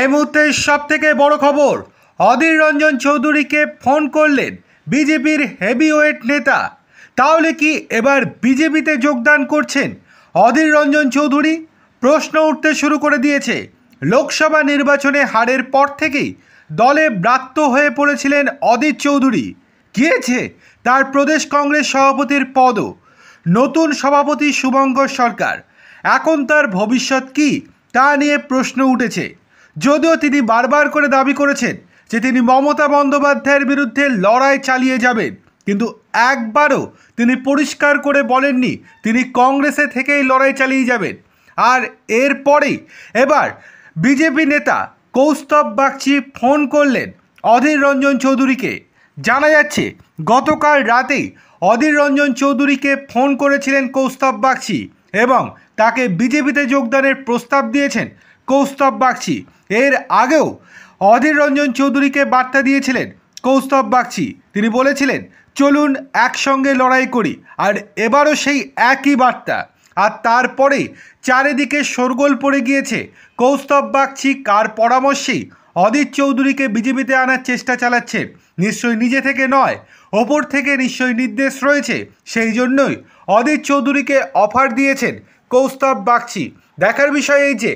এই মুহূর্তে সব থেকে বড় খবর অধীর রঞ্জন চৌধুরীকে ফোন করলেন বিজেপির হেভিওয়েট নেতা তাহলে কি এবার বিজেপিতে যোগদান করছেন অধীর রঞ্জন চৌধুরী প্রশ্ন উঠতে শুরু করে দিয়েছে লোকসভা নির্বাচনে হারের পর থেকেই দলে ব্রাত্য হয়ে পড়েছিলেন অধীর চৌধুরী গিয়েছে তার প্রদেশ কংগ্রেস সভাপতির পদও নতুন সভাপতি শুভঙ্কর সরকার এখন তার ভবিষ্যৎ কি তা নিয়ে প্রশ্ন উঠেছে যদিও তিনি বারবার করে দাবি করেছেন যে তিনি মমতা বন্দ্যোপাধ্যায়ের বিরুদ্ধে লড়াই চালিয়ে যাবেন কিন্তু একবারও তিনি পরিষ্কার করে বলেননি তিনি কংগ্রেসে থেকেই লড়াই চালিয়ে যাবেন আর এরপরেই এবার বিজেপি নেতা কৌস্তব বাগচি ফোন করলেন অধীর রঞ্জন চৌধুরীকে জানা যাচ্ছে গতকাল রাতেই অধীর রঞ্জন চৌধুরীকে ফোন করেছিলেন কৌস্তব বাগচি এবং তাকে বিজেপিতে যোগদানের প্রস্তাব দিয়েছেন কৌস্তব বাগচি এর আগেও অধীর রঞ্জন চৌধুরীকে বার্তা দিয়েছিলেন কৌস্তব বাগচি তিনি বলেছিলেন চলুন একসঙ্গে লড়াই করি আর এবারও সেই একই বার্তা আর তারপরে চারিদিকে শোরগোল পড়ে গিয়েছে কৌস্তব বাগচি কার পরামর্শেই অদিত চৌধুরীকে বিজেপিতে আনার চেষ্টা চালাচ্ছে নিশ্চয়ই নিজে থেকে নয় ওপর থেকে নিশ্চয়ই নির্দেশ রয়েছে সেই জন্যই অদিত চৌধুরীকে অফার দিয়েছেন কৌস্তব বাগচি দেখার বিষয় এই যে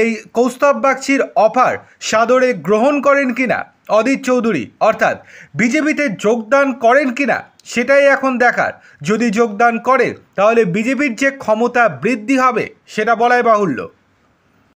এই কৌস্তব বাগচির অফার সাদরে গ্রহণ করেন কিনা অদিত চৌধুরী অর্থাৎ বিজেপিতে যোগদান করেন কিনা সেটাই এখন দেখার যদি যোগদান করেন তাহলে বিজেপির যে ক্ষমতা বৃদ্ধি হবে সেটা বলাই বাহুল্য